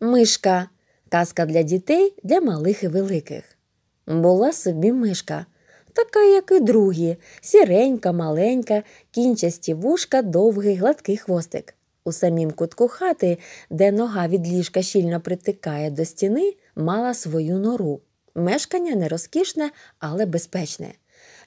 Мишка. Казка для дітей, для малих і великих. Була собі мишка, така, як і другі, сіренька, маленька, кінчасті вушка, довгий гладкий хвостик. У самім кутку хати, де нога від ліжка щільно притикає до стіни, мала свою нору. Мешкання не розкішне, але безпечне.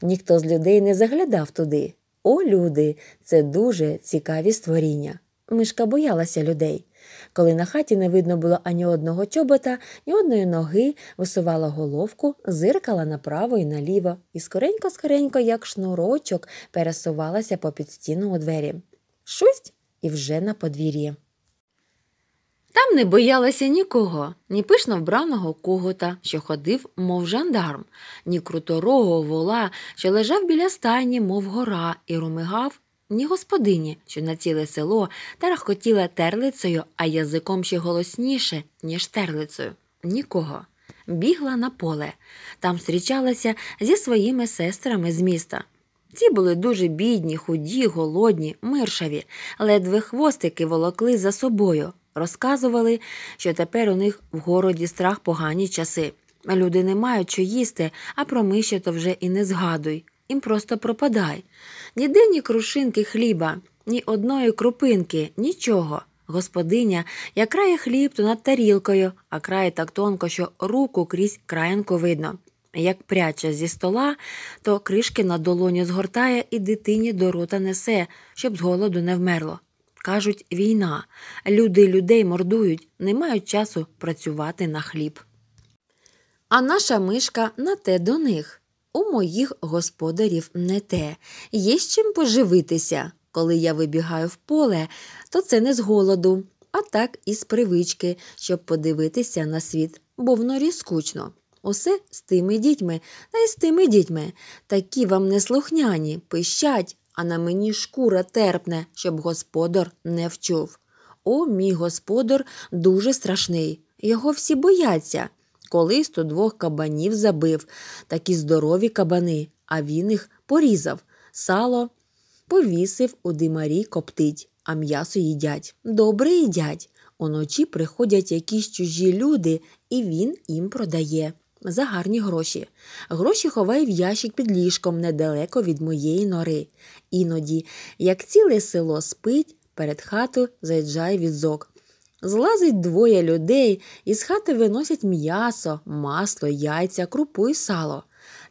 Ніхто з людей не заглядав туди. О, люди, це дуже цікаві створіння. Мишка боялася людей коли на хаті не видно було ані одного чобота, ні одної ноги, висувала головку, зиркала направо і наліво, і скоренько-скоренько, як шнурочок, пересувалася попід стіну у двері. Шусть і вже на подвір'ї. Там не боялася нікого, ні пишно вбраного когота, що ходив, мов жандарм, ні круторого вола, що лежав біля стайні, мов гора, і румигав ні господині, що на ціле село тарахкотіла терлицею, а язиком ще голосніше, ніж терлицею. Нікого. Бігла на поле, там зустрічалася зі своїми сестрами з міста. Ці були дуже бідні, худі, голодні, миршаві, ледве хвостики волокли за собою, розказували, що тепер у них в городі страх погані часи. Люди не мають що їсти, а про миші то вже і не згадуй і просто пропадай. Ніде ні крушинки хліба, ні одної крупинки, нічого. Господиня, як крає хліб, то над тарілкою, а крає так тонко, що руку крізь краєнку видно. Як пряче зі стола, то кришки на долоні згортає і дитині до рота несе, щоб з голоду не вмерло. Кажуть, війна. Люди людей мордують, не мають часу працювати на хліб. А наша мишка на те до них. У моїх господарів не те. Є з чим поживитися. Коли я вибігаю в поле, то це не з голоду, а так і з привички, щоб подивитися на світ, бо воно норі скучно. Усе з тими дітьми, та й з тими дітьми. Такі вам неслухняні, пищать, а на мені шкура терпне, щоб господар не вчув. О, мій господар дуже страшний. Його всі бояться. Колись то двох кабанів забив, такі здорові кабани, а він їх порізав, сало повісив у димарі коптить, а м'ясо їдять. Добре їдять. Уночі приходять якісь чужі люди, і він їм продає. За гарні гроші. Гроші ховає в ящик під ліжком недалеко від моєї нори. Іноді, як ціле село спить, перед хатою заїжджає візок. Злазить двоє людей, і з хати виносять м'ясо, масло, яйця, крупу і сало.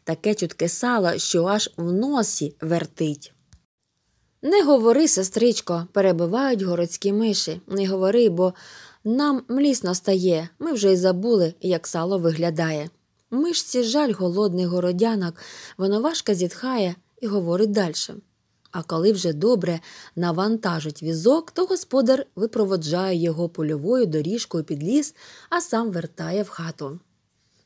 Таке чутке сало, що аж в носі вертить. Не говори, сестричко, перебивають городські миші. Не говори, бо нам млісно стає, ми вже й забули, як сало виглядає. Мишці жаль голодних городянок, воно важко зітхає і говорить далі. А коли вже добре навантажить візок, то господар випроводжає його польовою доріжкою під ліс, а сам вертає в хату.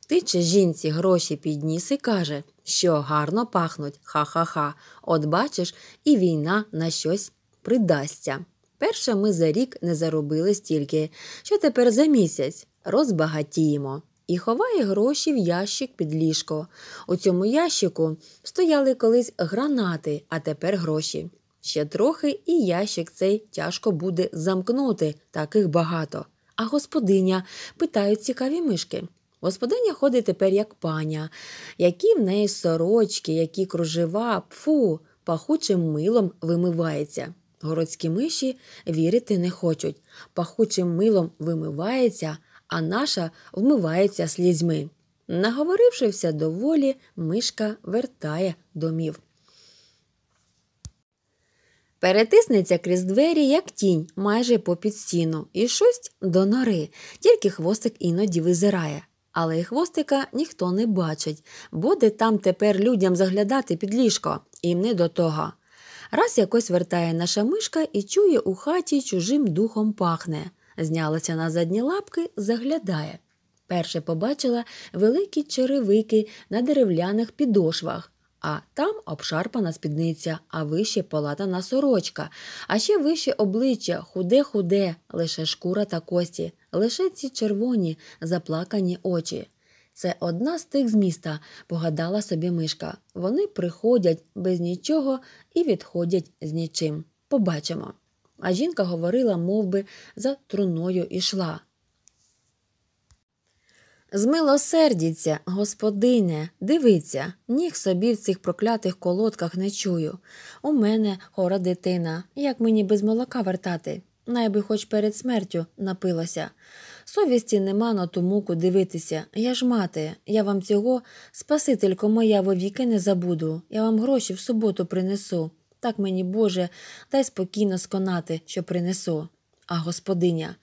Тиче жінці гроші підніс і каже, що гарно пахнуть, ха-ха-ха. От бачиш, і війна на щось придасться. Перше ми за рік не заробили стільки, що тепер за місяць розбагатіємо і ховає гроші в ящик під ліжко. У цьому ящику стояли колись гранати, а тепер гроші. Ще трохи і ящик цей тяжко буде замкнути, таких багато. А господиня питають цікаві мишки. Господиня ходить тепер як паня, які в неї сорочки, які кружева, пфу, пахучим милом вимивається. Городські миші вірити не хочуть. Пахучим милом вимивається, а наша вмивається слізьми. Наговорившися доволі, мишка вертає домів. Перетиснеться крізь двері, як тінь, майже попід стіну, і шусть до нори, тільки хвостик іноді визирає. Але й хвостика ніхто не бачить, буде там тепер людям заглядати під ліжко, їм не до того. Раз якось вертає наша мишка і чує у хаті чужим духом пахне знялася на задні лапки, заглядає. Перше побачила великі черевики на деревляних підошвах, а там обшарпана спідниця, а вище полатана сорочка, а ще вище обличчя, худе-худе, лише шкура та кості, лише ці червоні заплакані очі. Це одна з тих з міста, погадала собі мишка. Вони приходять без нічого і відходять з нічим. Побачимо а жінка говорила, мов би, за труною ішла. Змилосердіться, господине, дивиться ніх собі в цих проклятих колодках не чую. У мене хора дитина, як мені без молока вертати, найби хоч перед смертю напилася. Совісті нема на ту муку дивитися. Я ж мати, я вам цього, спасителько моя, вовіки не забуду, я вам гроші в суботу принесу так мені, Боже, дай спокійно сконати, що принесу. А господиня,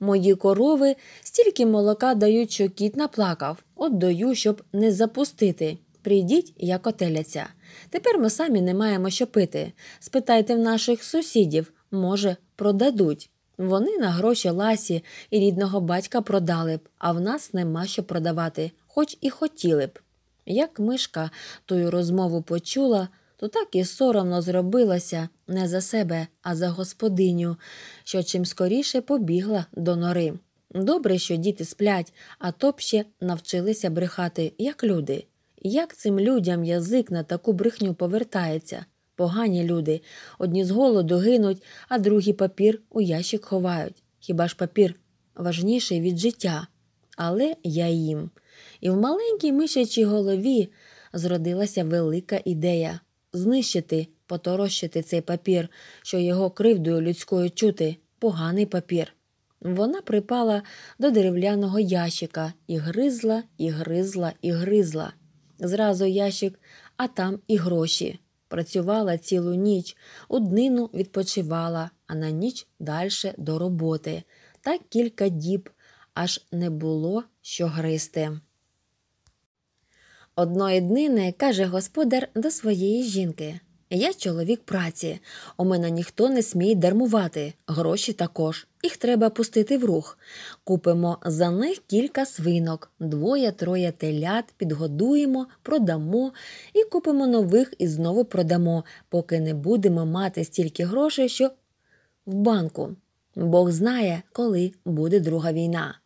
мої корови стільки молока дають, що кіт наплакав, от даю, щоб не запустити. Прийдіть, як отеляться. Тепер ми самі не маємо що пити. Спитайте в наших сусідів, може, продадуть. Вони на гроші ласі і рідного батька продали б, а в нас нема що продавати, хоч і хотіли б. Як мишка тую розмову почула, то так і соромно зробилася не за себе, а за господиню, що чим скоріше побігла до нори. Добре, що діти сплять, а то б ще навчилися брехати, як люди. Як цим людям язик на таку брехню повертається? Погані люди. Одні з голоду гинуть, а другі папір у ящик ховають. Хіба ж папір важніший від життя? Але я їм. І в маленькій мишачій голові зродилася велика ідея знищити, поторощити цей папір, що його кривдою людською чути, поганий папір. Вона припала до дерев'яного ящика і гризла, і гризла, і гризла. Зразу ящик, а там і гроші. Працювала цілу ніч, у днину відпочивала, а на ніч далі до роботи. Так кілька діб, аж не було що гризти. Одної днини каже господар до своєї жінки Я чоловік праці, у мене ніхто не сміє дармувати, гроші також. Їх треба пустити в рух. Купимо за них кілька свинок, двоє-троє телят, підгодуємо, продамо і купимо нових і знову продамо, поки не будемо мати стільки грошей, що в банку. Бог знає, коли буде друга війна.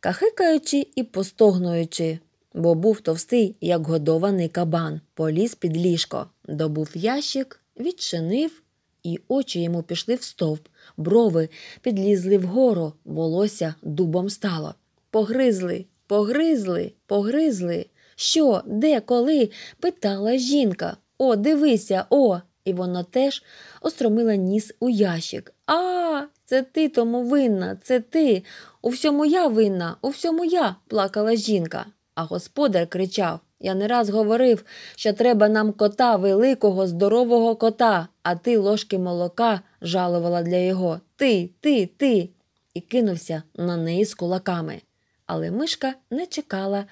Кахикаючи і постогнуючи, бо був товстий, як годований кабан, поліз під ліжко, добув ящик, відчинив, і очі йому пішли в стовп, брови підлізли вгору, волосся дубом стало. Погризли, погризли, погризли. Що, де, коли? питала жінка. О, дивися, о! І вона теж остромила ніс у ящик. А, це ти тому винна, це ти. У всьому я винна, у всьому я, плакала жінка. А господар кричав Я не раз говорив, що треба нам кота, великого, здорового кота, а ти ложки молока жалувала для його Ти, ти, ти. І кинувся на неї з кулаками. Але мишка не чекала,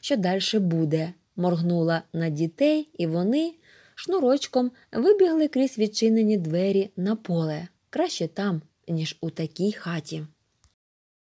що далі буде, моргнула на дітей, і вони шнурочком вибігли крізь відчинені двері на поле краще там, ніж у такій хаті.